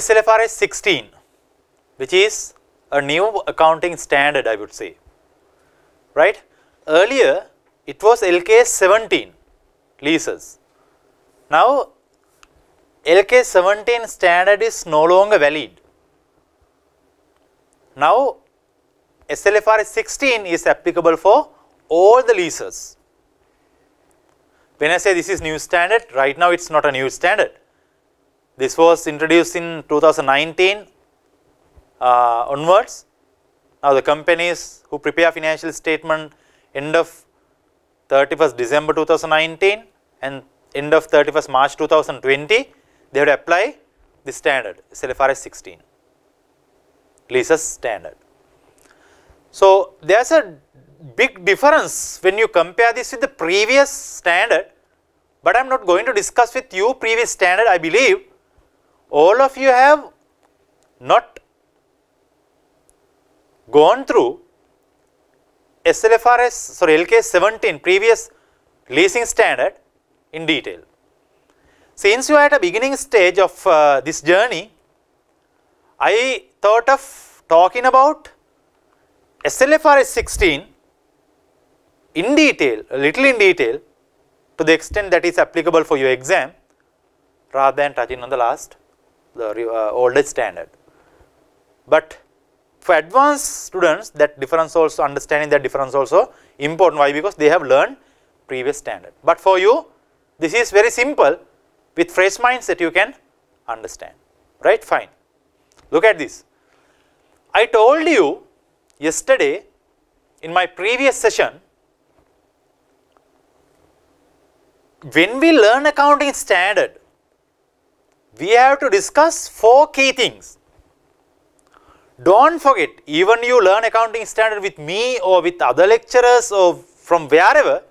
SLFRS 16 which is a new accounting standard I would say, right. Earlier it was LK 17 leases. Now LK 17 standard is no longer valid. Now SLFRS 16 is applicable for all the leases. When I say this is new standard, right now it is not a new standard. This was introduced in 2019 uh, onwards. Now, the companies who prepare financial statement end of 31st December 2019 and end of 31st March 2020, they would apply the standard CFRS 16, leases standard. So, there is a big difference when you compare this with the previous standard, but I am not going to discuss with you previous standard I believe all of you have not gone through SLFRS sorry LK 17 previous leasing standard in detail. Since you are at a beginning stage of uh, this journey, I thought of talking about SLFRS 16 in detail, a little in detail to the extent that is applicable for your exam rather than touching on the last the uh, oldest standard. But for advanced students that difference also understanding that difference also important why because they have learned previous standard. But for you this is very simple with fresh minds that you can understand right fine look at this. I told you yesterday in my previous session when we learn accounting standard we have to discuss four key things. Do not forget even you learn accounting standard with me or with other lecturers or from wherever,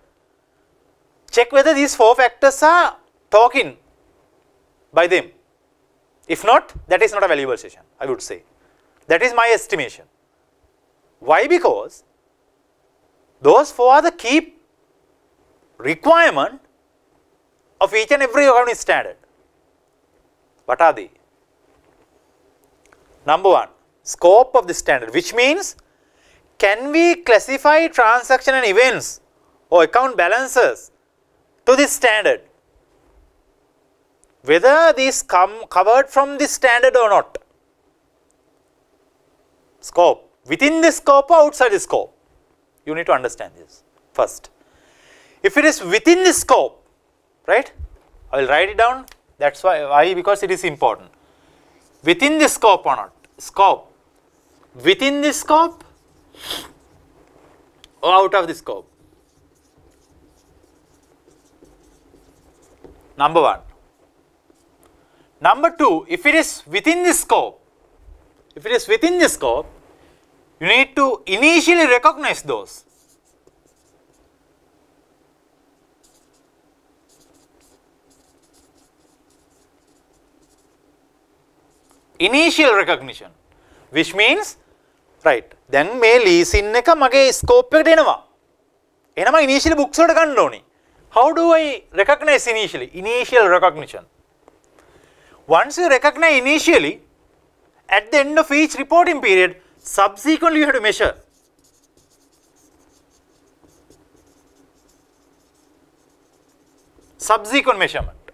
check whether these four factors are talking by them. If not, that is not a valuable session, I would say. That is my estimation. Why? Because those four are the key requirement of each and every accounting standard. What are they? Number one, scope of the standard, which means can we classify transaction and events or account balances to this standard? Whether these come covered from this standard or not? Scope, within the scope or outside the scope? You need to understand this first. If it is within the scope, right? I will write it down that is why, why because it is important. Within the scope or not, scope, within the scope or out of the scope. Number 1. Number 2, if it is within the scope, if it is within the scope, you need to initially recognize those initial recognition which means right Then, මේ leasing එක මගේ scope එකට එනවා එහෙනම් initial books වලට ගන්න ඕනේ how do i recognize initially initial recognition once you recognize initially at the end of each reporting period subsequently you have to measure subsequent measurement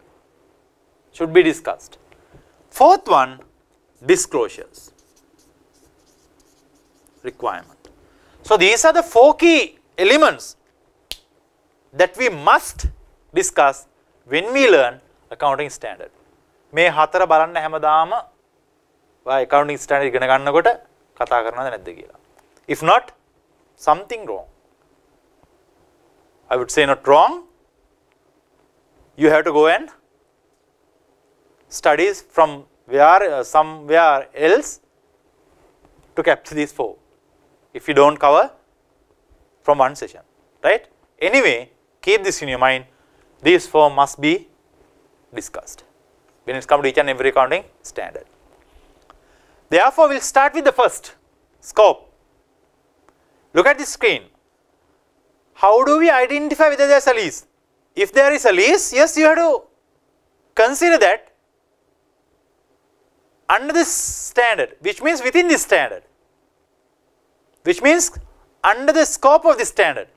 should be discussed. Fourth one disclosures requirement. So, these are the four key elements that we must discuss when we learn accounting standard. May හතර බලන්න by accounting standard ඉගෙන ගන්නකොට කතා කරනවද නැද්ද කියලා. If not something wrong. I would say not wrong. You have to go and studies from we are uh, somewhere else to capture these 4 if you do not cover from one session right. Anyway keep this in your mind these 4 must be discussed when it comes to each and every accounting standard. Therefore, we will start with the first scope. Look at this screen. How do we identify whether there is a lease? If there is a lease, yes, you have to consider that under this standard which means within this standard which means under the scope of this standard.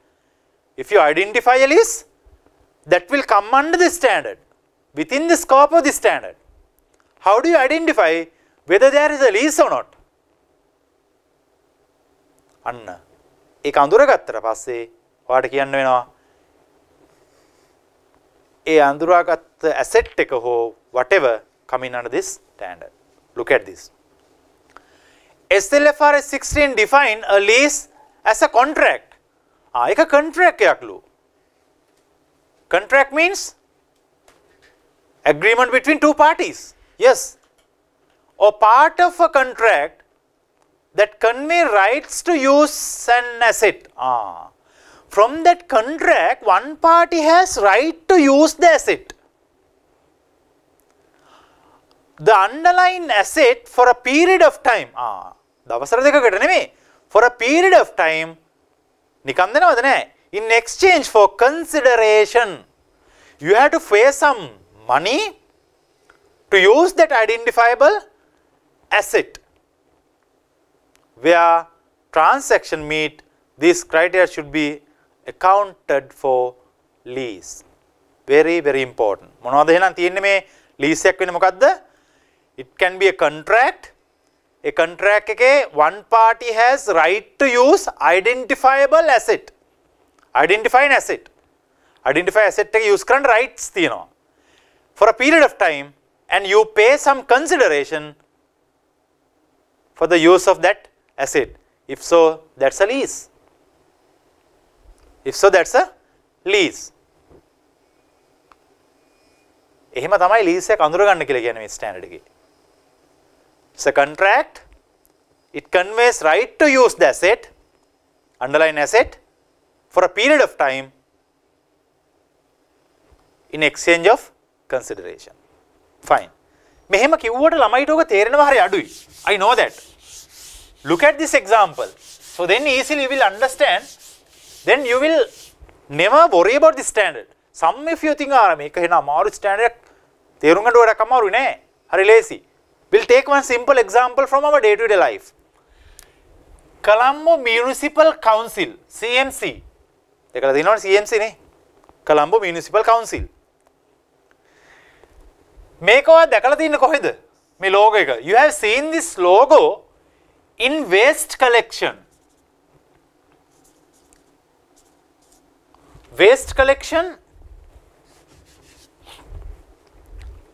If you identify a list that will come under this standard within the scope of this standard. How do you identify whether there is a lease or not? අන්න ඒක අඳුරගත්තට පස්සේ ඔයාට කියන්න වෙනවා ඒ අඳුරාගත්ත asset එක හෝ whatever coming under this standard Look at this. SLFRS 16 define a lease as a contract. Ah, ek a contract yaklu. Contract means agreement between two parties. Yes. Or part of a contract that convey rights to use an asset. Ah. From that contract, one party has right to use the asset the underlying asset for a period of time ආ දවසර දෙකකට නෙමෙයි for a period of time නිකන් දෙනවද නෑ in exchange for consideration you have to pay some money to use that identifiable asset where transaction meet these criteria should be accounted for lease very very important මොනවද එහෙනම් තියෙන්නේ මේ lease එක වෙන්නේ මොකද්ද it can be a contract. A contract එකේ one party has right to use identifiable asset. Identify an asset. Identify asset එක use කරන්න rights know, For a period of time and you pay some consideration for the use of that asset. If so, that's a lease. If so, that's a lease. එහෙම තමයි lease එක අඳුරගන්න කියලා කියන්නේ මේ standard එකේ. It is a contract, it conveys right to use the asset, underlying asset for a period of time in exchange of consideration. Fine. මෙහෙම කිව්වට ළමයිට toga තේරෙනවා හරි adui. I know that. Look at this example. So then easily you will understand. Then you will never worry about the standard. Some if you think ආ ah, මේක එහෙනම් අමාරු standard තේරුම් ගන්න වැඩක් අමාරුයි නෑ. හරි we will take one simple example from our day to day life. Colombo Municipal Council, CMC. දෙකලා දෙනවනේ CMC නේ. Colombo Municipal Council. මේක ඔයා දැකලා තියෙන්නේ කොහෙද? මේ ලෝගෝ එක. You have seen this logo in waste collection. Waste collection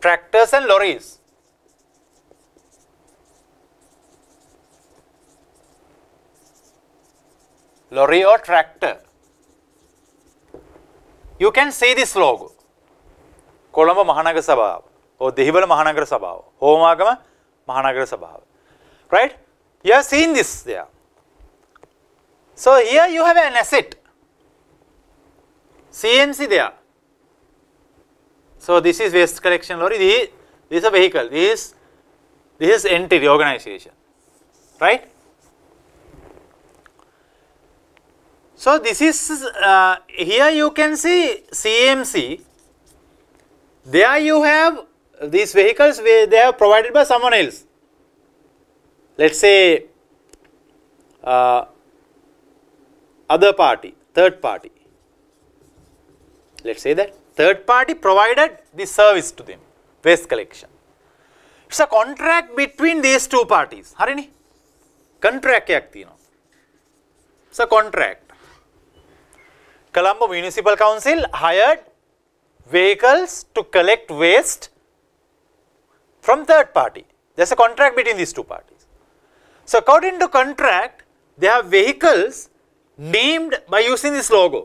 tractors and lorries. lorry or tractor. You can see this logo. Kolamba Mahanagar Sabha, or oh, Dehiwala Mahanagar Sabha, Homagama Mahanagar Sabha, Right? You have seen this there. So here you have an asset. CNC, there. So this is waste collection lorry. This, this is a vehicle. This, this is entity organization. Right? So, this is uh, here you can see CMC, there you have these vehicles they are provided by someone else. Let us say uh, other party, third party, let us say that third party provided the service to them, waste collection. It is a contract between these two parties, හරිනේ contract It's a contract. Colombo Municipal Council hired vehicles to collect waste from third party. There is a contract between these two parties. So, according to contract, they have vehicles named by using this logo.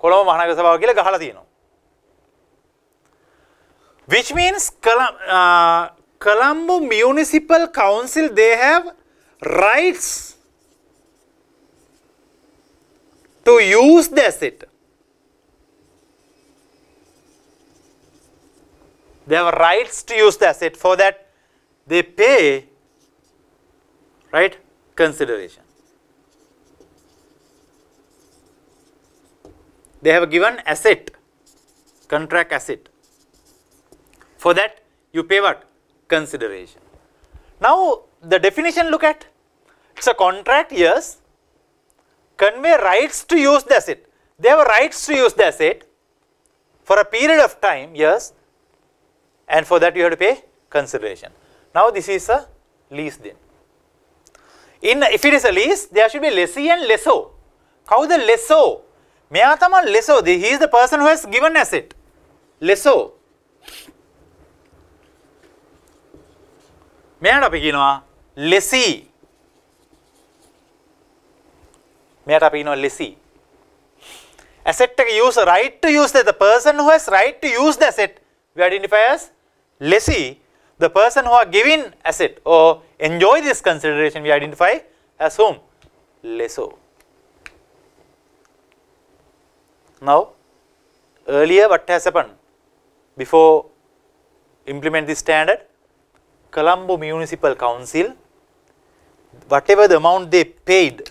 Colombo මහනගර සභාව කියලා Which means uh, Colombo Municipal Council they have rights to use the asset. They have rights to use the asset for that they pay right consideration. They have given asset, contract asset. For that you pay what? Consideration. Now the definition look at, it is a contract yes, convey rights to use the asset. They have rights to use the asset for a period of time, yes, and for that you have to pay consideration. Now, this is a lease then. In if it is a lease, there should be lessee and lesso. How the lesso? මෙයා lesso, he is the person who has given asset Lesso. මෙයාට Lessee. මෙයට අපි කියනවා lessee asset එක use right to use the person who has right to use the asset we identify as lessee the person who are given asset or enjoy this consideration we identify as whom lessor now earlier what has happened before implement this standard Colombo Municipal Council whatever the amount they paid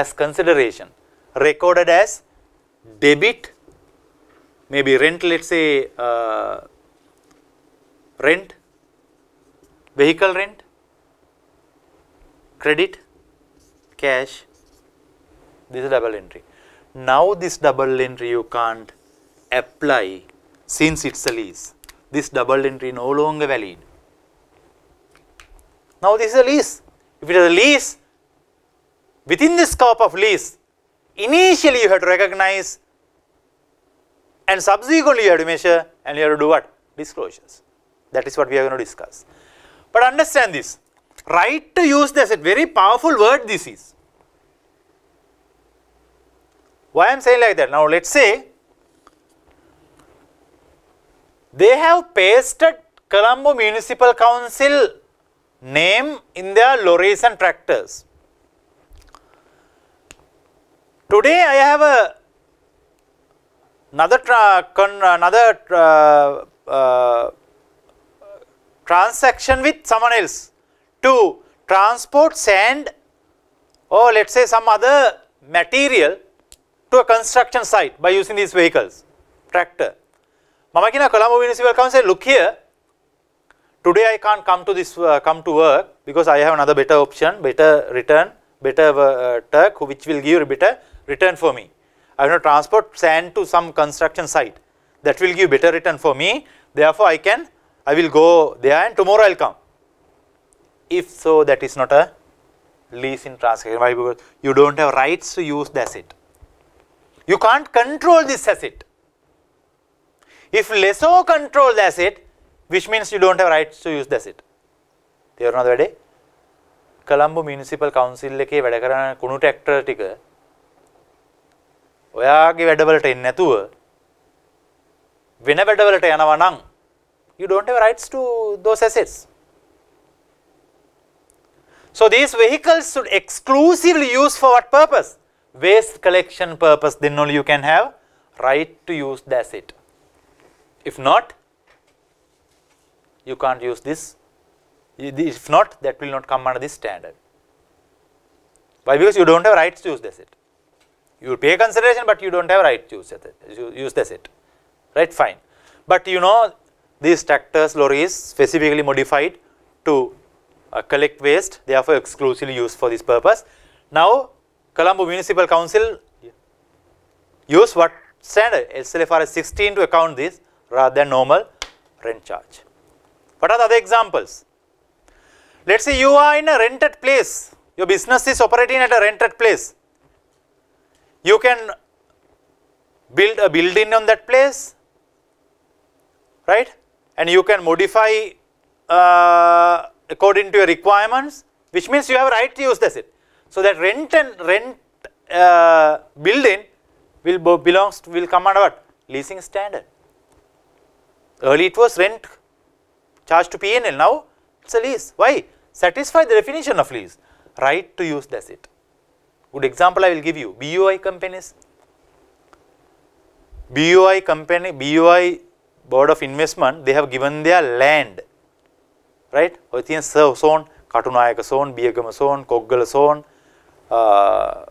as consideration recorded as debit maybe rent let us say uh, rent, vehicle rent, credit, cash this is double entry. Now this double entry you can't apply since it's a lease this double entry no longer valid. Now this is a lease if it is a lease within the scope of lease, initially you have to recognize and subsequently you have to measure and you have to do what? Disclosures. That is what we are going to discuss. But understand this, right to use the a very powerful word this is. Why I am saying like that? Now let us say they have pasted Colombo Municipal Council name in their lorries and tractors. Today I have a another tra another tra uh, uh, transaction with someone else to transport sand or let us say some other material to a construction site by using these vehicles, tractor. Mama kina Colombo Municipal Council look here, today I can't come to this, uh, come to work because I have another better option, better return, better uh, uh truck which will give you better return for me. I want to transport sand to some construction site that will give better return for me. Therefore, I can, I will go there and tomorrow I will come. If so, that is not a lease in transaction. Why? Because you do not have rights to use the asset. You can't control this asset. If lessor controls the asset, which means you do not have rights to use the asset. another වැඩේ? Colombo municipal council එකේ වැඩ කරන කුණු tractor ටික ඔයාගේ වැඩවලට එන්න නැතුව වෙන වැඩවලට යනවා නම් you don't have rights to those assets. So these vehicles should exclusively use for what purpose? Waste collection purpose then only you can have right to use the asset. If not, you can't use this, if not that will not come under this standard. Why? Because you do not have rights to use the asset you pay consideration but you do not have right to use, it, use the set, right fine. But you know these tractors lorries specifically modified to uh, collect waste therefore exclusively used for this purpose. Now Colombo Municipal Council yeah. use what standard SLFRS 16 to account this rather than normal rent charge. What are the other examples? Let us say you are in a rented place, your business is operating at a rented place you can build a building on that place right and you can modify uh, according to your requirements which means you have right to use that's So that rent and rent uh, building will belongs to, will come under what leasing standard. Early it was rent charged to PNL now it's a lease why satisfy the definition of lease right to use that's it. Good example I will give you BUI companies. BUI company, BUI board of investment, they have given their land, right? Othien serve zone, Katunayaka zone, Biagama zone, Koggala zone. Uh,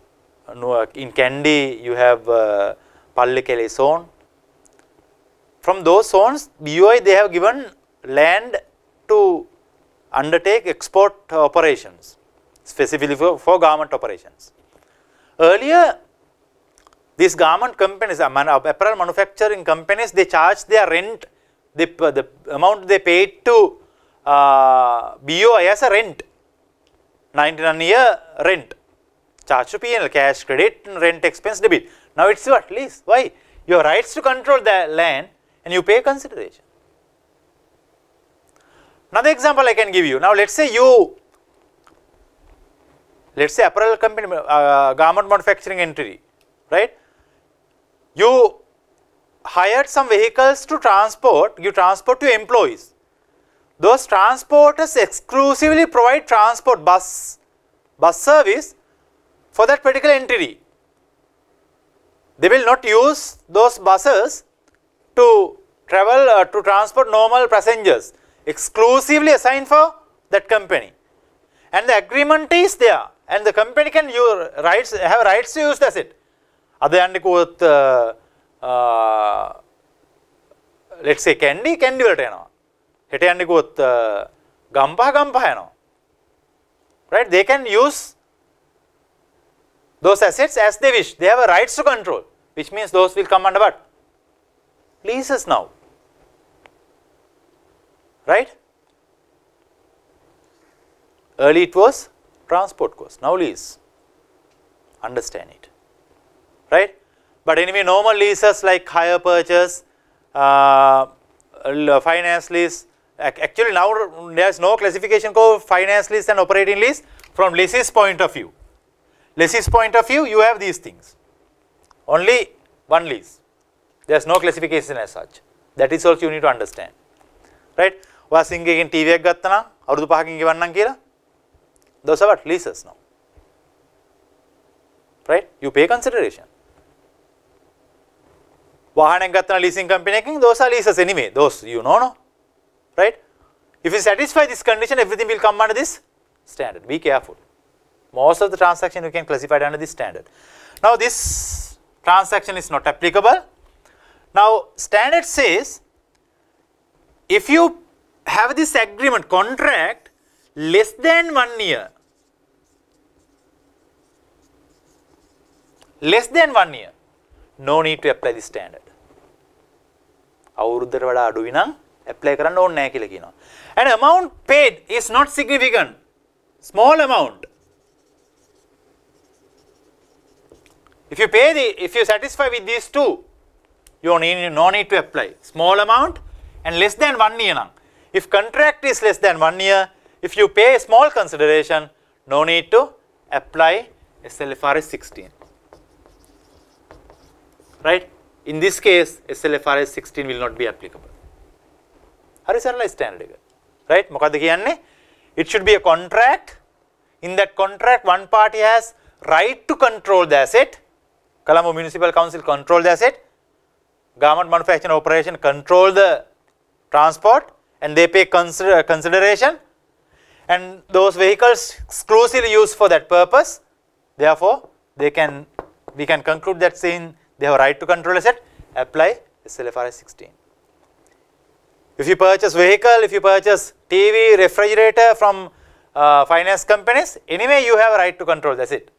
in Kandy, you have uh, Pallikele zone. From those zones, BUI they have given land to undertake export operations, specifically for, for government operations. Earlier these garment companies, uh, uh, apparel manufacturing companies, they charge their rent, the the amount they paid to uh, BOI as a rent, 99 year rent, charge to P&L, cash credit, rent expense debit. Now it is what lease, why? Your rights to control the land and you pay consideration. Another example I can give you, now let us say you let us say apparel company, uh, garment manufacturing entity, right. You hired some vehicles to transport, you transport to employees. Those transporters exclusively provide transport bus, bus service for that particular entity. They will not use those buses to travel uh, to transport normal passengers exclusively assigned for that company. And the agreement is there and the company can use rights have rights to use the asset. Other than with uh, uh, let's say candy candy වලට යනවා. හෙට යන්නේ කොත් ගම්පහ ගම්පහ යනවා. Right? They can use those assets as they wish. They have a rights to control, which means those will come under what? Leases now. Right? Early it was transport course, Now lease, understand it, right. But anyway, normal leases like higher purchase, uh, finance lease, actually now there is no classification called finance lease and operating lease from lessee's point of view. Lessee's point of view, you have these things, only one lease, there is no classification as such. That is also you need to understand, right. ඔයා සිංහයකින් ටීවයක් ගත්තනම් අවුරුදු පහකින් ගෙවන්නම් කියලා those are what leases now, right. You pay consideration. Vahanangatana leasing company, those are leases anyway, those you know, no, right. If you satisfy this condition, everything will come under this standard, be careful. Most of the transaction you can classify under this standard. Now, this transaction is not applicable. Now, standard says if you have this agreement contract less than 1 year, less than 1 year, no need to apply this standard. අවුරුද්දට වඩා අඩුයි නම් apply කරන්න ඕනේ නැහැ කියලා කියනවා. And amount paid is not significant. Small amount. If you pay the, if you satisfy with these two, you need no need to apply. Small amount and less than one year now. If contract is less than one year, if you pay a small consideration, no need to apply SLFRS 16, right. In this case, SLFRS 16 will not be applicable. How is සරලයි standard again, right it should be a contract in that contract one party has right to control the asset colombo municipal council control the asset government manufacturing operation control the transport and they pay consider, consideration and those vehicles exclusively used for that purpose. Therefore, they can we can conclude that saying they have right to control asset, apply SLFRS 16. If you purchase vehicle, if you purchase TV, refrigerator from uh, finance companies, anyway you have a right to control, that's it.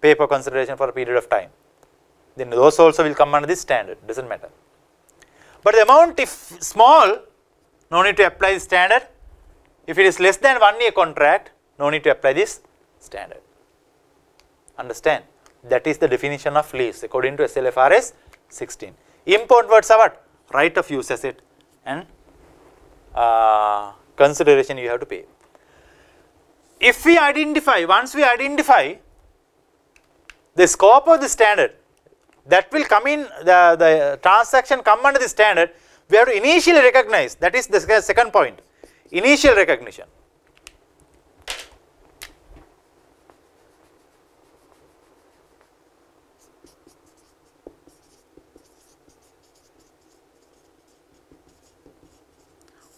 Pay for consideration for a period of time. Then those also will come under this standard, does not matter. But the amount if small, no need to apply the standard, if it is less than 1 year contract, no need to apply this standard. Understand? That is the definition of lease according to SLFRS 16. Import words are what? Right of use asset and uh, consideration you have to pay. If we identify, once we identify the scope of the standard that will come in the, the transaction come under the standard, we have to initially recognize that is the second point initial recognition.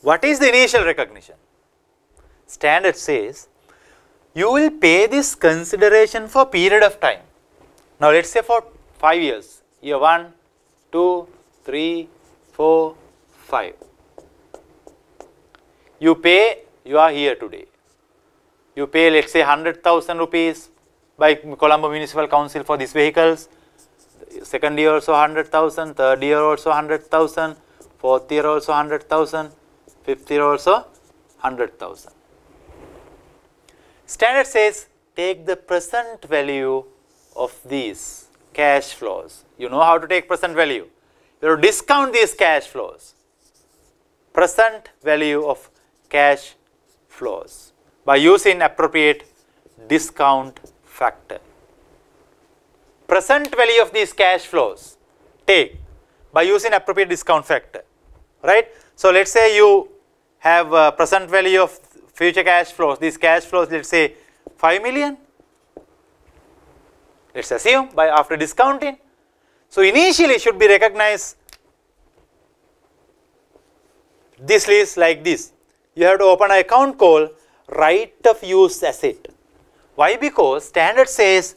What is the initial recognition? Standard says you will pay this consideration for period of time. Now let us say for 5 years, year 1, 2, 3, 4, 5 you pay, you are here today. You pay let us say 100,000 rupees by Colombo Municipal Council for these vehicles, second year also 100,000, third year also 100,000, fourth year also 100,000, fifth year also 100,000. Standard says take the present value of these cash flows. You know how to take present value. You have to discount these cash flows. Present value of cash flows by using appropriate discount factor. Present value of these cash flows take by using appropriate discount factor, right. So, let us say you have present value of future cash flows, these cash flows let us say 5 million, let us assume by after discounting. So, initially should be recognized this list like this you have to open an account called right of use asset. Why? Because standard says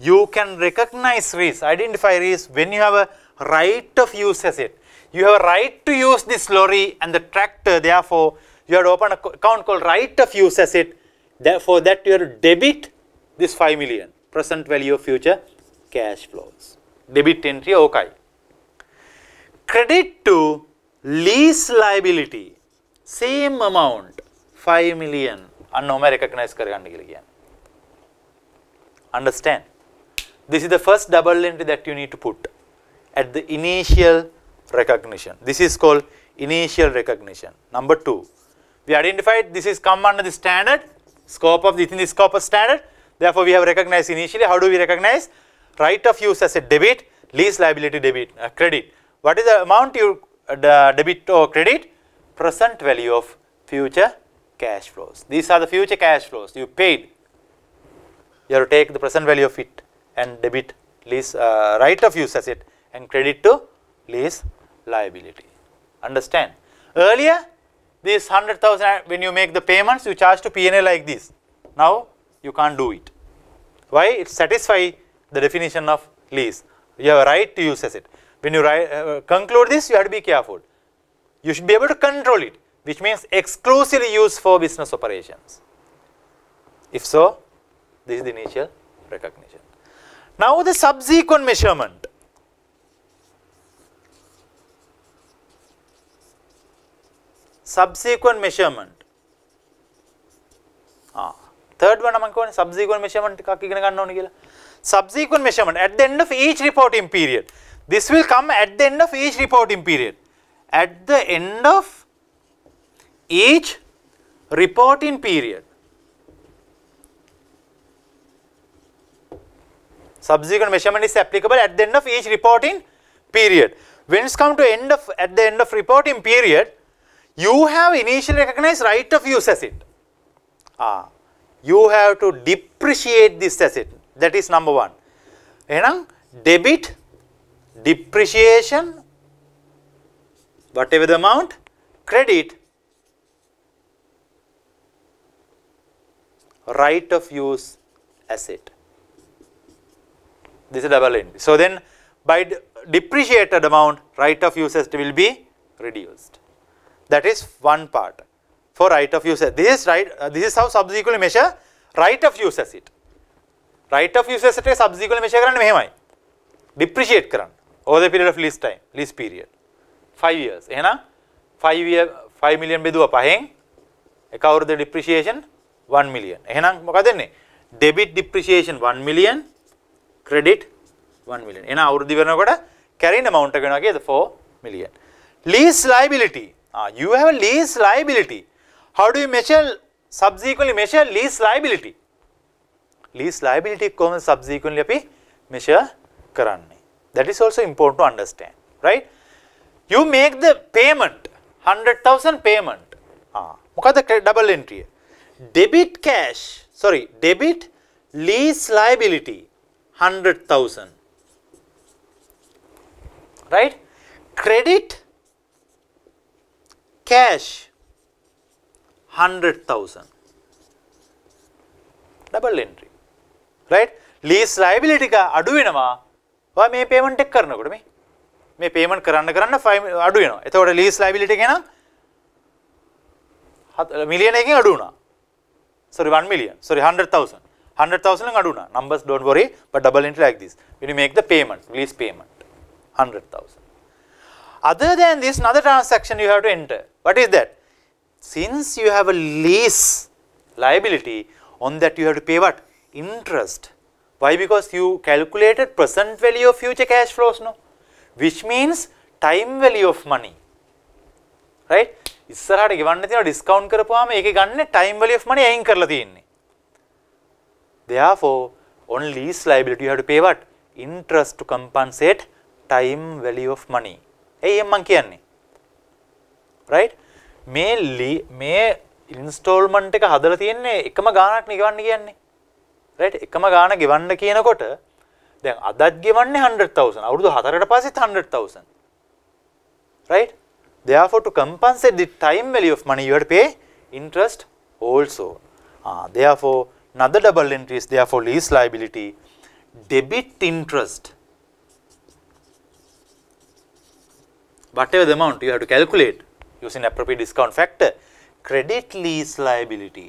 you can recognize risk, identify risk when you have a right of use asset. You have a right to use this lorry and the tractor, therefore, you have to open an account called right of use asset. Therefore, that you have to debit this 5 million present value of future cash flows. Debit entry, okay. Credit to lease liability same amount 5 million unknown recognize කරගන්න කියලා again. Understand? This is the first double entry that you need to put at the initial recognition. This is called initial recognition. Number 2, we identified this is come under the standard scope of within the scope of standard. Therefore, we have recognized initially. How do we recognize? Right of use as a debit, lease liability debit, uh, credit. What is the amount you uh, debit or credit? present value of future cash flows. These are the future cash flows you paid. You have to take the present value of it and debit lease uh, right of use asset and credit to lease liability. Understand? Earlier this 100,000 uh, when you make the payments you charge to P&L like this. Now you can't do it. Why? It satisfies the definition of lease. You have a right to use asset. When you write, uh, conclude this you have to be careful. You should be able to control it which means exclusively used for business operations. If so, this is the initial recognition. Now the subsequent measurement. Subsequent measurement. Ah, third one among one subsequent measurement. Subsequent measurement at the end of each reporting period. This will come at the end of each reporting period at the end of each reporting period. Subsequent measurement is applicable at the end of each reporting period. When it's come to end of at the end of reporting period, you have initially recognized right of use asset. Ah, you have to depreciate this asset. That is number one. Enang debit depreciation whatever the amount credit right of use asset. This is double NP. So, then by depreciated amount right of use asset will be reduced. That is one part for right of use asset. This is right, uh, this is how subsequently measure right of use asset. Right of use asset subsequently measure කරන්න මෙහෙමයි. Depreciate කරන්න over the period of lease time, lease period. 5 years එහෙනම් eh 5 year 5 million බෙදුවා පහෙන් එක the depreciation 1 million එහෙනම් මොකද වෙන්නේ debit depreciation 1 million credit 1 million එහෙනම් අවුරුදු වෙනකොට carrying amount එක වෙනවා කීයද 4 million lease liability ah you have a lease liability how do you measure subsequently measure lease liability lease liability common subsequently අපි measure කරන්නේ that is also important to understand right you make the payment 100,000 payment. Ah, double entry. Debit cash, sorry, debit lease liability 100,000. Right? Credit cash 100,000. Double entry right lease ලයිබිලිටික අඩු වෙනවා ඔයා මේ payment එක කරනකොට මේ මේ payment කරන්න කරන්න 5 අඩු වෙනවා. එතකොට lease liability එක නම් million එකකින් අඩු වුණා. sorry 1 million sorry 100000 100000 න් අඩු වුණා. numbers don't worry but double it like this. When you make the payment lease payment 100000. Other than this another transaction you have to enter. What is that? Since you have a lease liability on that you have to pay what? Interest. Why? Because you calculated present value of future cash flows, no? which means time value of money right ඉස්සරහට ගෙවන්න තියෙන discount කරපුවාම ඒකේ ගන්න time value of money අයින් කරලා තියෙන්නේ therefore on lease liability you have to pay what interest to compensate time value of money එයි මම කියන්නේ right මේ මේ ඉන්ස්ටෝල්මන්ට් එක හදලා තියෙන්නේ එකම ගාණක් නේ ගෙවන්න කියන්නේ right එකම ගාණ ගෙවන්න කියනකොට දැන් that given 100,000 hata 4කට is 100,000 right therefore to compensate the time value of money you have to pay interest also uh, therefore another double entry is therefore lease liability debit interest whatever the amount you have to calculate using appropriate discount factor credit lease liability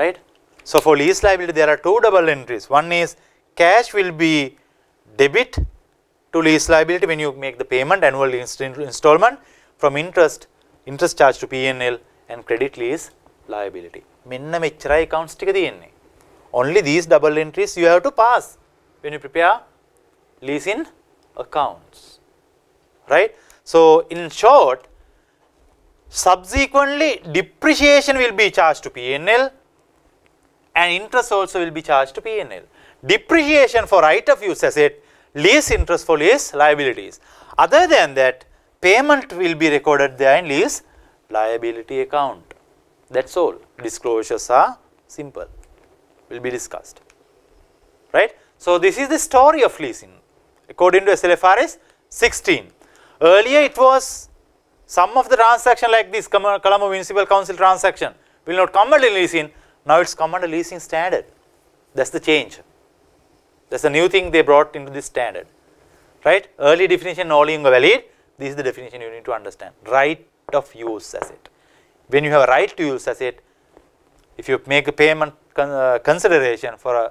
right so, for lease liability there are two double entries one is cash will be debit to lease liability when you make the payment annual installment from interest interest charge to P&L and credit lease liability. Minna mechra accounts Only these double entries you have to pass when you prepare lease in accounts, right. So, in short subsequently depreciation will be charged to P&L and interest also will be charged to P&L. Depreciation for right of use asset, lease interest for lease liabilities. Other than that, payment will be recorded there in lease liability account. That is all. Disclosures are simple, will be discussed, right. So, this is the story of leasing according to SLFRS 16. Earlier it was some of the transaction like this column of municipal council transaction will not come under leasing now it is common to leasing standard that is the change that is the new thing they brought into this standard right. Early definition no longer valid this is the definition you need to understand right of use asset. When you have a right to use asset if you make a payment con uh, consideration for a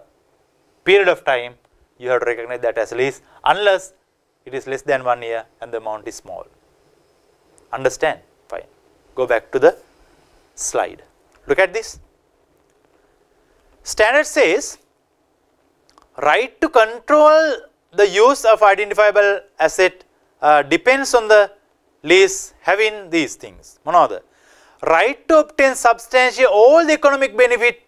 period of time you have to recognize that as lease unless it is less than 1 year and the amount is small. Understand? Fine. Go back to the slide. Look at this. Standard says right to control the use of identifiable asset uh, depends on the lease having these things. other right to obtain substantially all the economic benefit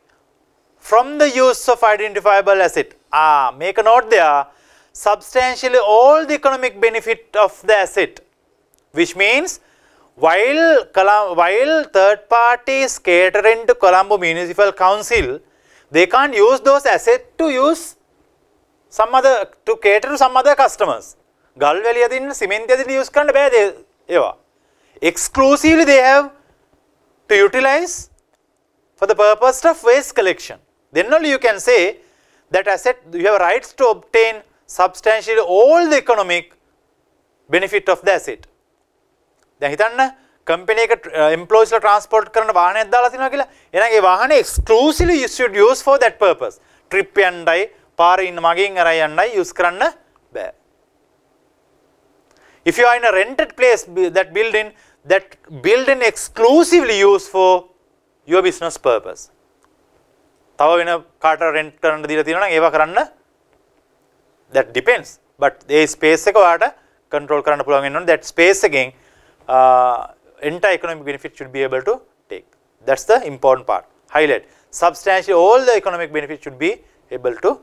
from the use of identifiable asset. Ah, make a note there substantially all the economic benefit of the asset which means while, while third parties catering to Colombo Municipal Council they can't use those assets to use some other, to cater to some other customers. ගල් වැලි අදින්න සිමෙන්ති අදින්න use කරන්න බෑ they ඒවා. Exclusively they have to utilize for the purpose of waste collection. Then only you can say that asset you have rights to obtain substantially all the economic benefit of the asset. දැන් හිතන්න කම්පනක එම්පලෝස්ල transport කරන වාහනයක් දාලා තිනවා කියලා එනගේ වාහන එක්ස්කලූසිව් you should use for that purpose trip යන්නයි පාර ඉන්න මගෙන් අරයි යන්නයි use කරන්න බෑ if you are in a rented place that building that building exclusively used for your business purpose තව වෙන කාට රෙන්ට් කරන්න දීලා තියෙනවා නම් ඒවා කරන්න that depends but A space එක ඔයාට control කරන්න පුළුවන් වෙනවා that space එකෙන් uh, entire economic benefit should be able to take. That is the important part highlight substantially all the economic benefit should be able to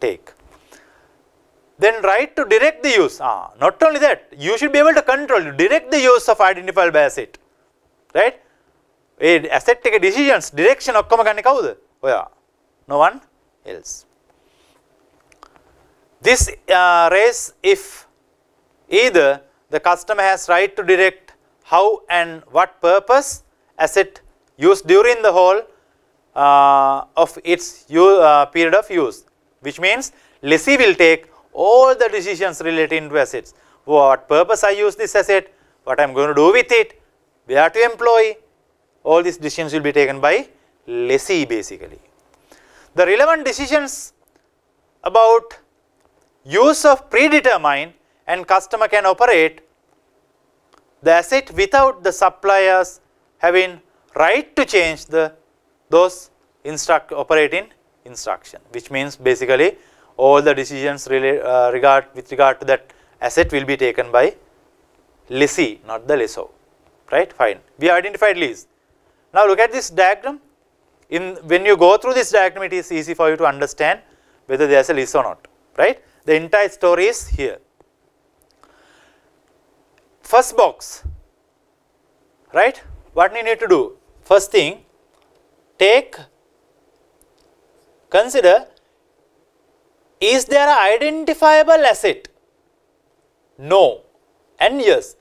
take. Then right to direct the use, ah, not only that you should be able to control direct the use of identifiable asset right. A ඒ take a decisions direction of ගන්න කවුද no one else this uh, if either the customer has right to direct how and what purpose asset used during the whole uh, of its uh, period of use which means lessee will take all the decisions relating to assets what purpose I use this asset what I am going to do with it where to employ all these decisions will be taken by lessee basically. The relevant decisions about use of predetermined and customer can operate the asset without the suppliers having right to change the those instruct operating instruction which means basically all the decisions really, uh, regard with regard to that asset will be taken by lessee not the lessee, right fine we identified lease now look at this diagram in when you go through this diagram it is easy for you to understand whether there is a lease or not right the entire story is here first box, right? What we need to do? First thing, take, consider is there an identifiable asset? No and yes.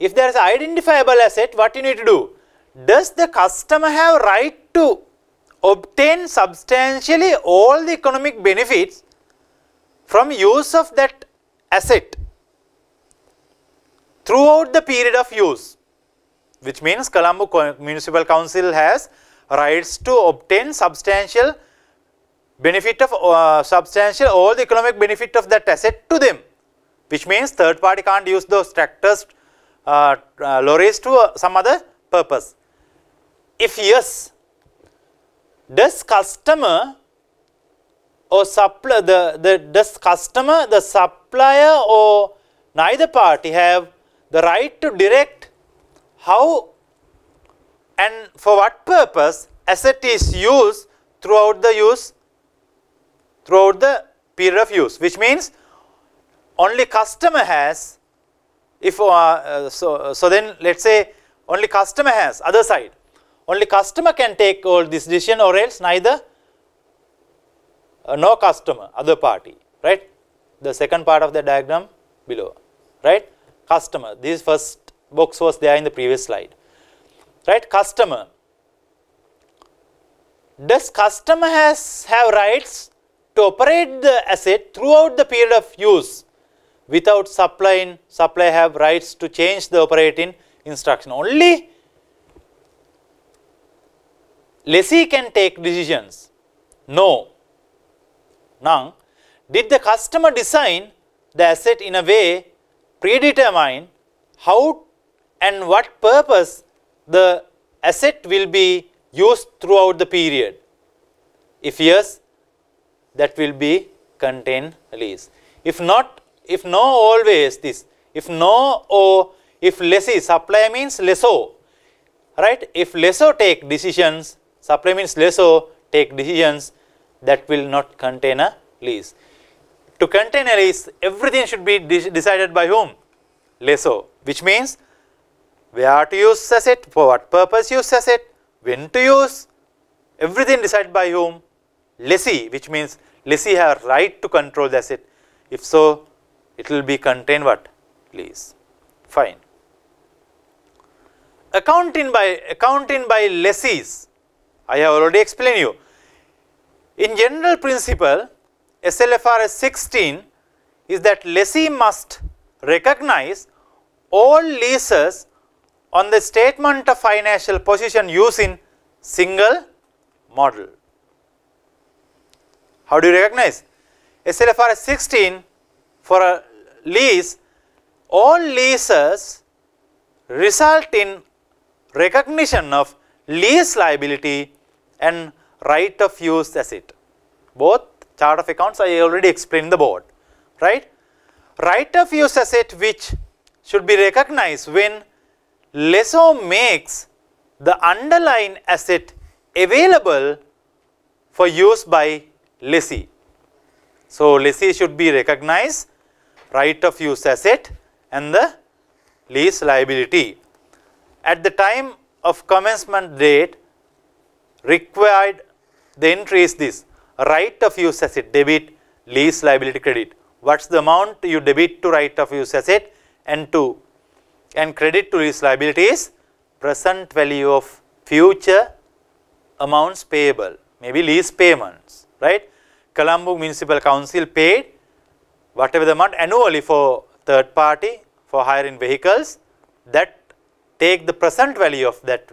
If there is an identifiable asset, what you need to do? Does the customer have right to obtain substantially all the economic benefits from use of that asset? throughout the period of use which means Colombo Municipal Council has rights to obtain substantial benefit of uh, substantial all the economic benefit of that asset to them which means third party can't use those tractors uh, uh, lorries to uh, some other purpose. If yes, does customer or supply the, the does customer the supplier or neither party have the right to direct how and for what purpose asset is used throughout the use, throughout the period of use, which means only customer has, if uh, uh so, uh, so then let us say only customer has other side, only customer can take all this decision or else neither uh, no customer other party, right, the second part of the diagram below, right customer this first box was there in the previous slide right customer does customer has have rights to operate the asset throughout the period of use without supply in supply have rights to change the operating instruction only lessee can take decisions no now did the customer design the asset in a way predetermine how and what purpose the asset will be used throughout the period. If yes, that will be contain lease. If not, if no always this, if no or if lessee supply means lesso, right. If lesso take decisions, supply means lesso take decisions that will not contain a lease to is everything should be de decided by whom? Leso which means where to use asset for what purpose use sasset, when to use everything decided by whom? Lessee which means lessee have right to control the asset if so it will be contained what lease fine. Accounting by accounting by lessees I have already explained you in general principle SLFRS 16 is that lessee must recognize all leases on the statement of financial position used in single model. How do you recognize? SLFRS 16 for a lease, all leases result in recognition of lease liability and right of use asset, both start of accounts I already explained the board, right. Right of use asset which should be recognized when lessor makes the underlying asset available for use by lessee. So, lessee should be recognized right of use asset and the lease liability. At the time of commencement date required the entry is this right of use asset debit, lease liability credit. What is the amount you debit to right of use asset and to and credit to lease liability is present value of future amounts payable, maybe lease payments, right. Colombo Municipal Council paid whatever the amount annually for third party for hiring vehicles that take the present value of that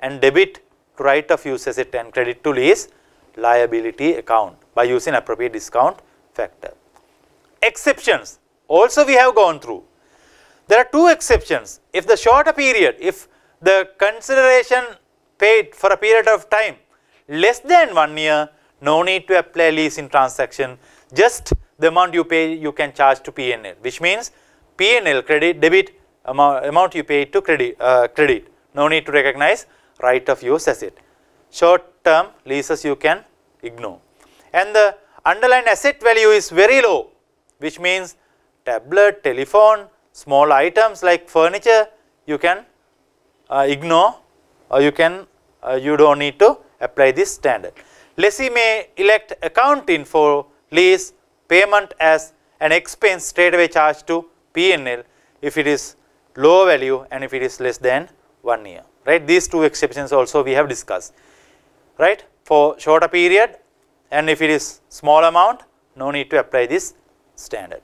and debit to right of use asset and credit to lease liability account by using appropriate discount factor. Exceptions also we have gone through. There are two exceptions. If the shorter period, if the consideration paid for a period of time less than one year, no need to apply leasing transaction, just the amount you pay you can charge to PNL, which means PNL credit debit amount, amount you pay to credit, uh, credit, no need to recognize right of use asset. Short term leases you can ignore. And the underlying asset value is very low which means tablet, telephone, small items like furniture you can uh, ignore or you can uh, you do not need to apply this standard. Lessee may elect accounting for lease payment as an expense away charged to P&L if it is low value and if it is less than 1 year, right. These two exceptions also we have discussed right for shorter period and if it is small amount no need to apply this standard.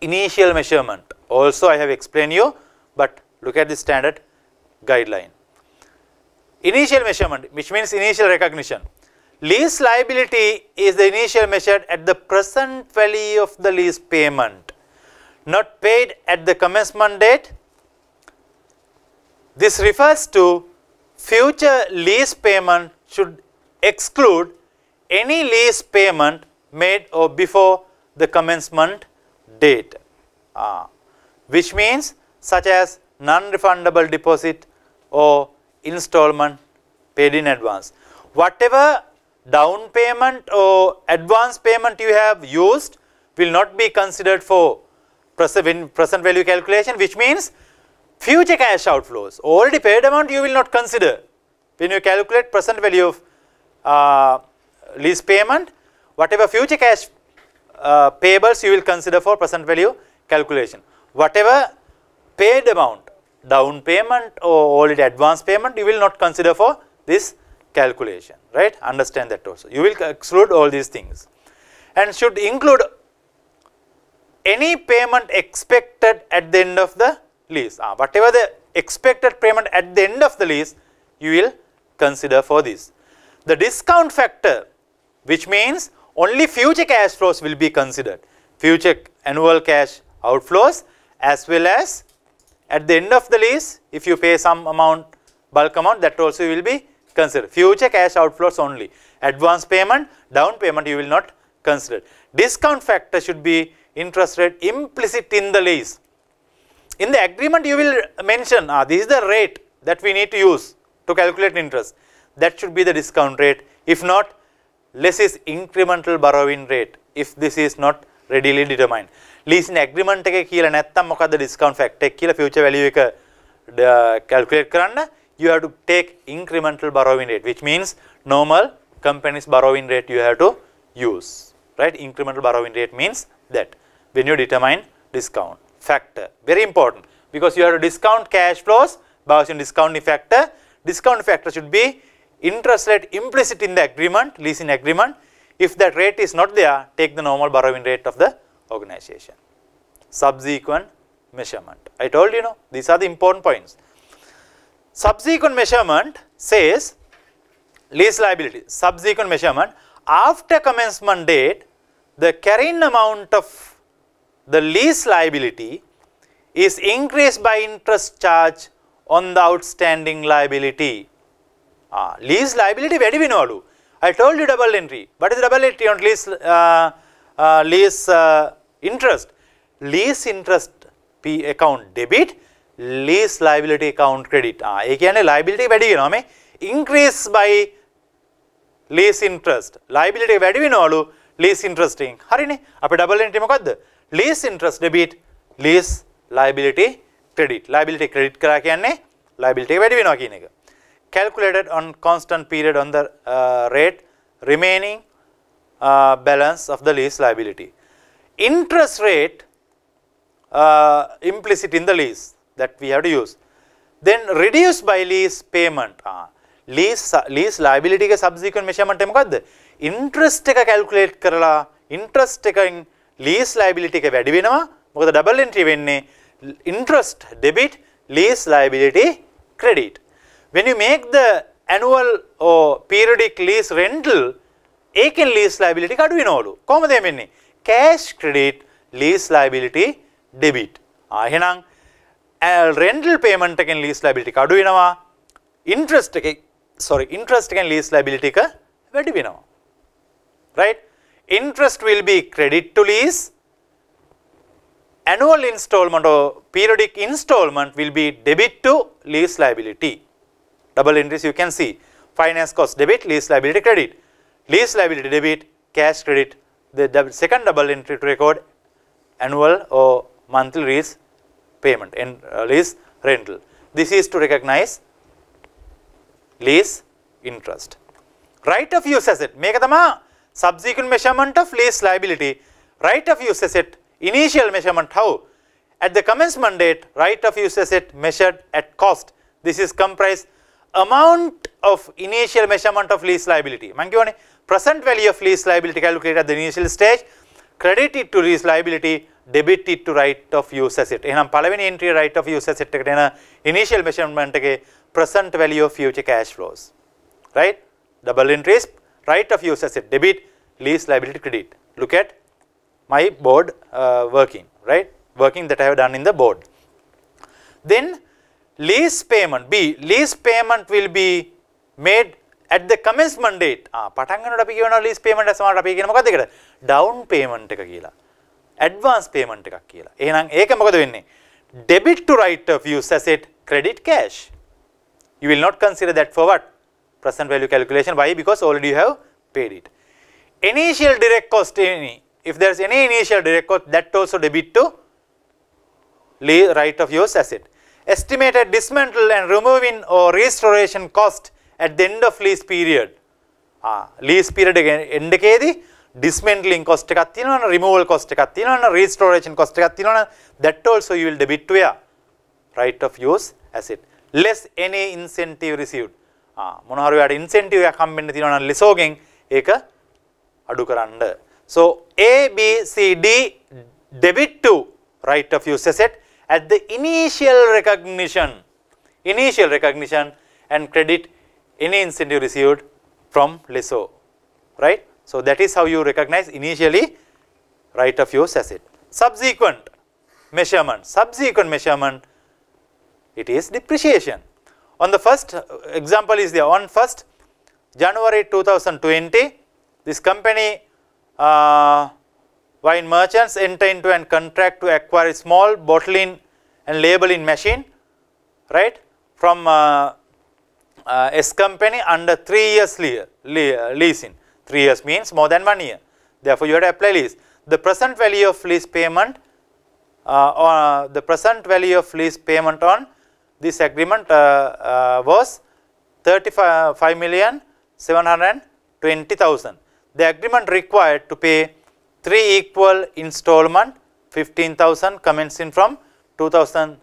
Initial measurement also I have explained you but look at the standard guideline. Initial measurement which means initial recognition. Lease liability is the initial measured at the present value of the lease payment not paid at the commencement date. This refers to future lease payment should exclude any lease payment made or before the commencement date, uh, which means such as non-refundable deposit or installment paid in advance. Whatever down payment or advance payment you have used will not be considered for present value calculation which means Future cash outflows, already paid amount you will not consider. When you calculate present value of uh, lease payment, whatever future cash uh, payables you will consider for present value calculation. Whatever paid amount, down payment or already advance payment, you will not consider for this calculation, right? Understand that also. You will exclude all these things and should include any payment expected at the end of the lease. Uh, whatever the expected payment at the end of the lease, you will consider for this. The discount factor, which means only future cash flows will be considered, future annual cash outflows as well as at the end of the lease, if you pay some amount, bulk amount that also will be considered, future cash outflows only, advance payment, down payment you will not consider. Discount factor should be interest rate implicit in the lease in the agreement you will mention ah, this is the rate that we need to use to calculate interest that should be the discount rate if not less is incremental borrowing rate if this is not readily determined. Leasing And at කියලා නැත්තම් the discount factor එක කියලා a future value calculate කරන්න you have to take incremental borrowing rate which means normal company's borrowing rate you have to use right incremental borrowing rate means that when you determine discount factor very important because you have to discount cash flows using discounting factor. Discount factor should be interest rate implicit in the agreement leasing agreement. If that rate is not there take the normal borrowing rate of the organization. Subsequent measurement I told you know these are the important points. Subsequent measurement says lease liability subsequent measurement after commencement date the carrying amount of the lease liability is increased by interest charge on the outstanding liability. Ah, lease liability do we know? I told you double entry. What is double entry on lease uh, uh, lease uh, interest? Lease interest P account debit, lease liability account credit. A ah, කියන්නේ liability do we know? increase by lease interest. liability we know? lease interest එකෙන්. හරිනේ. අපේ double entry මොකද්ද? lease interest debit, lease liability credit. Liability credit කරා කියන්නේ liability වැඩි වෙනවා කියන එක. Calculated on constant period on the uh, rate remaining uh, balance of the lease liability. Interest rate uh, implicit in the lease that we have to use. Then reduced by lease payment. Uh, lease, lease liability එක subsequent measurement එක මොකද්ද? interest එක calculate karala, interest in. Lease liability එක වැඩි වෙනවා මොකද double entry වෙන්නේ interest debit lease liability credit when you make the annual or periodic lease rental ඒකෙන් lease liability කඩු වෙනවලු කොහොමද වෙන්නේ cash credit lease liability debit ආ එහෙනම් rental payment එකෙන් lease liability කඩු වෙනවා interest එකේ sorry interest එකෙන් lease liability එක වැඩි වෙනවා right interest will be credit to lease, annual installment or periodic installment will be debit to lease liability. Double entry, you can see finance cost debit, lease liability credit, lease liability debit, cash credit, the second double entry to record annual or monthly lease payment and uh, lease rental. This is to recognize lease interest. Right of use asset. මේක තමා subsequent measurement of lease liability, right of use asset, initial measurement how? At the commencement date, right of use asset measured at cost. This is comprised amount of initial measurement of lease liability. මංකිවන present value of lease liability calculated at the initial stage, credit it to lease liability, debit it to right of use asset. එහෙනම් පළවෙනි entry right of use asset එකට එන initial measurement එකේ present value of future cash flows. Right? Double entries right of use asset debit, lease liability credit. Look at my board uh, working, right, working that I have done in the board. Then lease payment B, lease payment will be made at the commencement date. Ah, පටන් ගන්නකොට අපි lease payment සමහරවිට අපි කියන මොකද්ද ඒකට? down payment එක කියලා. advance payment එකක් කියලා. එහෙනම් ඒක මොකද වෙන්නේ? debit to right of use asset credit cash. You will not consider that for what? present value calculation. Why? Because already you have paid it. Initial direct cost any, if there is any initial direct cost that also debit to right of use asset. Estimated dismantle and removing or restoration cost at the end of lease period. Ah, lease period again endekedi dismantling cost එකක් තියෙනවනේ removal cost එකක් තියෙනවනේ restoration cost එකක් තියෙනවනේ that also you will debit to a right of use asset less any incentive received මොනහරු වැඩ ඉන්සෙන්ටව කම්බෙන්න්න තිනවන ලිසෝගෙන් ඒක අඩු කරන්න. So ABCD debit to right of use asset at the initial recognition, initial recognition and credit any incentive received from LISO, right. So that is how you recognize initially right of use asset. Subsequent measurement, subsequent measurement it is depreciation. On the first uh, example is the on first January 2020 this company uh, wine merchants enter into a contract to acquire small bottling and labeling machine right from uh, uh, S company under 3 years le le leasing 3 years means more than 1 year therefore you have to apply lease. The present value of lease payment uh, or the present value of lease payment on this agreement uh, uh, was 35 million 720,000. The agreement required to pay 3 equal installment 15,000 commencing from 2000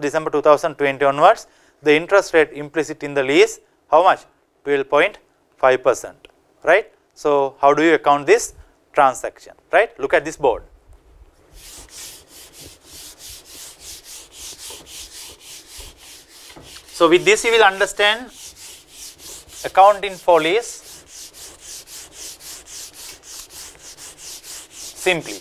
December 2020 onwards. The interest rate implicit in the lease how much 12.5 percent right. So, how do you account this transaction right look at this board. So, with this you will understand account in folies simply.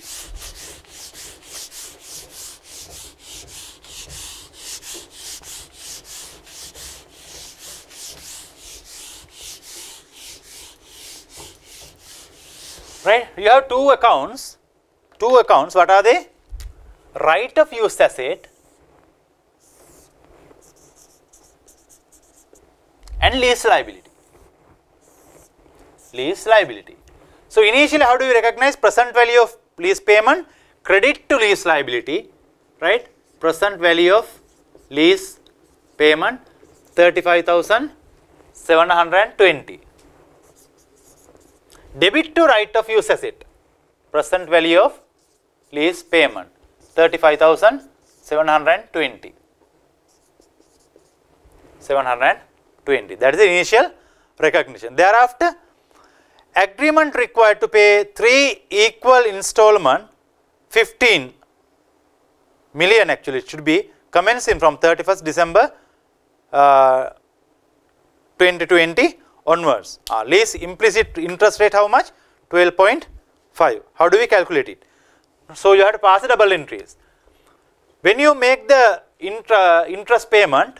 Right, you have two accounts, two accounts, what are they? Right of use asset and lease liability, lease liability. So, initially how do you recognize present value of lease payment, credit to lease liability, right, present value of lease payment 35,720. Debit to right of use asset, present value of lease payment 35,720. 720. 20 that is the initial recognition. Thereafter agreement required to pay 3 equal installment 15 million actually it should be commencing from 31st December uh, 2020 onwards. Uh, lease implicit interest rate how much? 12.5. How do we calculate it? So, you have to pass a double entries. When you make the intra, interest payment,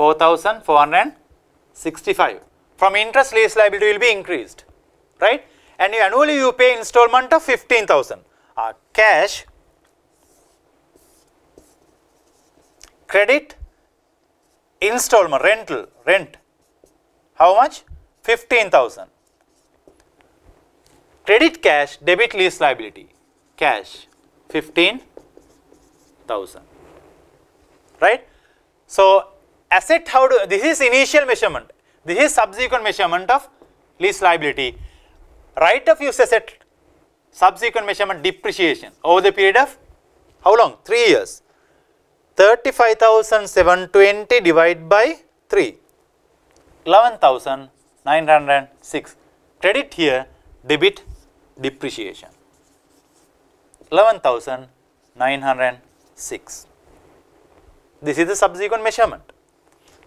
4465 from interest lease liability will be increased right and annually you pay installment of 15000 uh, cash credit installment rental rent how much 15000 credit cash debit lease liability cash 15000 right so asset how do this is initial measurement this is subsequent measurement of lease liability right of use asset subsequent measurement depreciation over the period of how long 3 years 35720 divided by 3 11906 credit here debit depreciation 11906 this is the subsequent measurement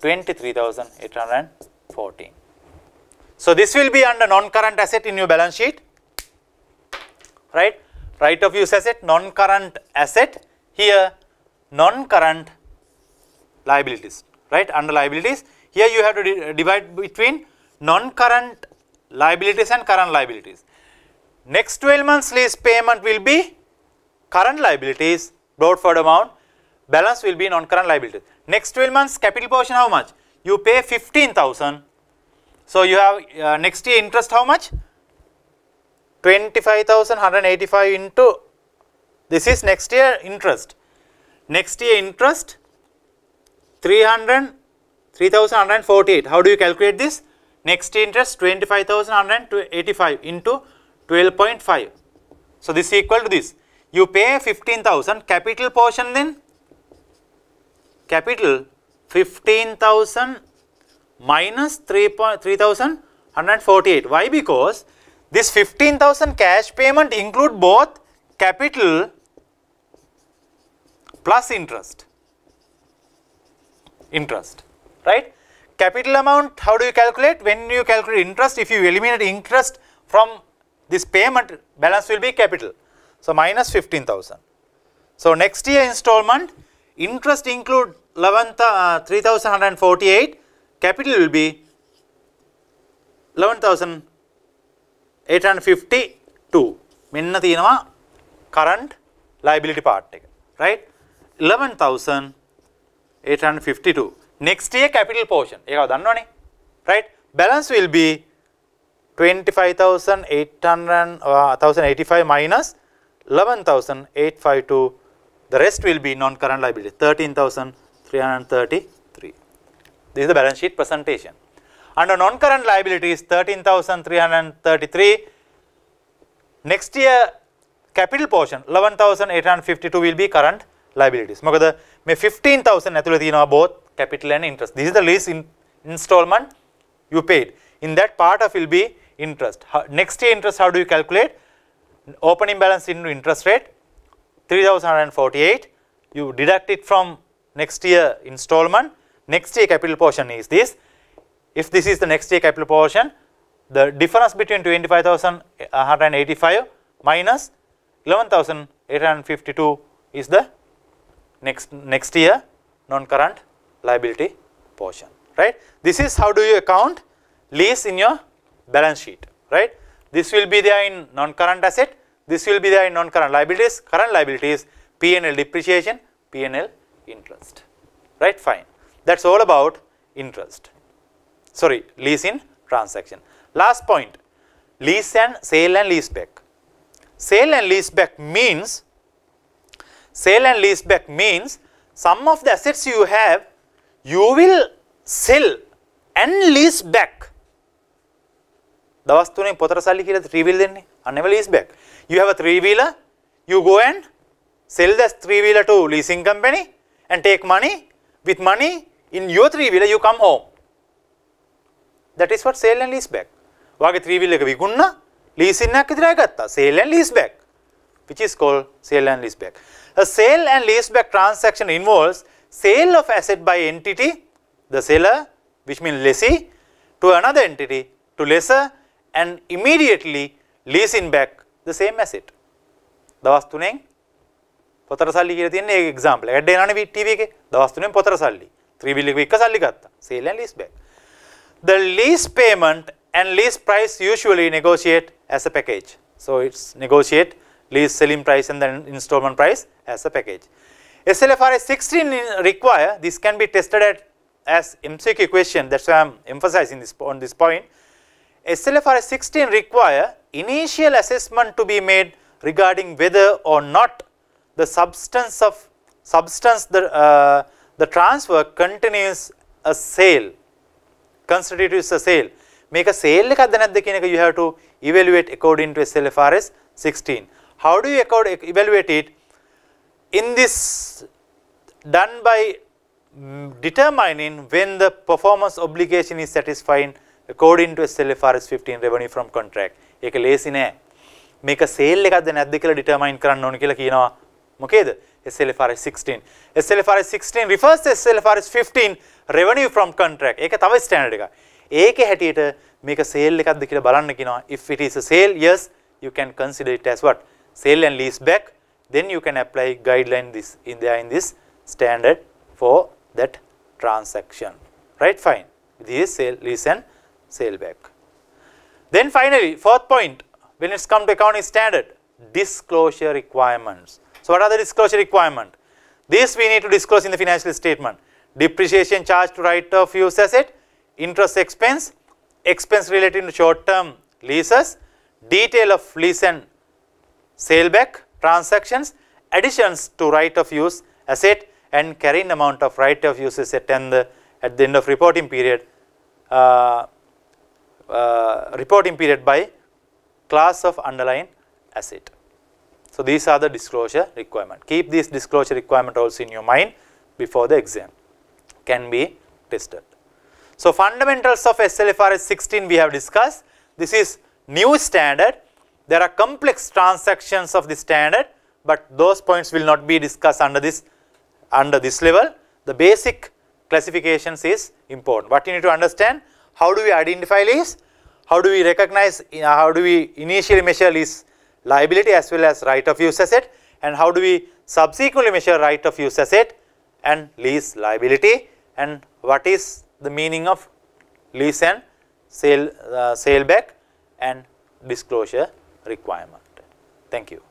23,814. So, this will be under non-current asset in your balance sheet, right? Right of use asset, non-current asset, here non-current liabilities, right? Under liabilities, here you have to divide between non-current liabilities and current liabilities. Next 12 months lease payment will be current liabilities brought forward amount balance will be non-current liabilities. Next 12 months capital portion how much? You pay 15,000. So, you have uh, next year interest how much? 25,185 into this is next year interest. Next year interest 300 3148. How do you calculate this? Next year interest 25,185 into 12.5. So, this is equal to this. You pay 15,000 capital portion then capital 15,000 minus 3,148. Why? Because this 15,000 cash payment include both capital plus interest, interest, right. Capital amount, how do you calculate? When you calculate interest, if you eliminate interest from this payment, balance will be capital. So, minus 15,000. So, next year installment, interest include 11 uh, 3148 capital will be 11852 මෙන්න තියෙනවා current liability part right 11852 next year capital portion ඒකව දන්නවනේ right balance will be 25885 uh, 11852 the rest will be non-current liability 13,333. This is the balance sheet presentation. Under non-current liabilities 13,333, next year capital portion 11,852 will be current liabilities. මොකද මේ 15,000 ඇතුළේ තියෙනවා both capital and interest. This is the lease in installment you paid. In that part of will be interest. How, next year interest how do you calculate? Opening balance into interest rate 3148 you deduct it from next year installment next year capital portion is this if this is the next year capital portion the difference between 25185 minus 11852 is the next next year non current liability portion right this is how do you account lease in your balance sheet right this will be there in non current asset this will be the non-current liabilities, current liabilities, P&L depreciation, P&L interest, right fine. That is all about interest, sorry lease in transaction. Last point, lease and sale and lease back. Sale and lease back means, sale and lease back means some of the assets you have, you will sell and lease back දවස් තුනෙන් පොතර සල්ලි කියලා three wheel දෙන්නේ. Unable is back. You have a three wheeler, you go and sell this three wheeler to leasing company and take money. With money in your three wheeler you come home. That is what sale and lease back. වාගේ three wheeler එක විකුණලා leasing එකක් විතරයි ගත්තා. Sale and lease back which is called sale and lease back. A sale and lease back transaction involves sale of asset by entity the seller which means lessee to another entity to lesser and immediately leasing back the same asset. දවස් තුනෙන් පොතර සල්ලි කියලා තියෙන ඒක example එකක්. Add එනවනේ TV එකේ. දවස් තුනෙන් පොතර සල්ලි. Sale and lease back. The lease payment and lease price usually negotiate as a package. So it's negotiate lease selling price and then installment price as a package. SLFRS 16 require this can be tested at as MCQ question that's why I'm emphasizing this on this point SLFRS-16 require initial assessment to be made regarding whether or not the substance of substance the, uh, the transfer continues a sale constitutes a sale මේක sale එකක්ද නැද්ද කියන එක you have to evaluate according to SLFRS 16 how do you evaluate it in this done by mm, determining when the performance obligation is satisfied according to SLFRS 15 revenue from contract ඒක ලේසි නෑ මේක sale එකක්ද නැද්ද කියලා determine කරන්න ඕන කියලා කියනවා මොකේද SLFRS 16 SLFRS 16 refers to SLFRS 15 revenue from contract ඒක තව ස්ටෑන්ඩඩ් එකක් ඒකේ හැටියට මේක සේල් එකක්ද කියලා බලන්න කියනවා if it is a sale yes you can consider it as what sale and lease back then you can apply guideline this in there in this standard for that transaction right fine this sale lease and sale back. Then finally, fourth point when it's come to accounting standard disclosure requirements. So, what are the disclosure requirement? This we need to disclose in the financial statement depreciation charge to right of use asset, interest expense, expense related to short term leases, detail of lease and sale back transactions, additions to right of use asset and carrying amount of right of use asset and the, uh, at the end of reporting period uh, uh, reporting period by class of underlying asset. So, these are the disclosure requirement. Keep these disclosure requirement also in your mind before the exam can be tested. So, fundamentals of SLFRS 16 we have discussed. This is new standard. There are complex transactions of the standard, but those points will not be discussed under this under this level. The basic classifications is important. What you need to understand how do we identify lease? How do we recognize, uh, how do we initially measure lease liability as well as right of use asset and how do we subsequently measure right of use asset and lease liability and what is the meaning of lease and sale, uh, sale back and disclosure requirement. Thank you.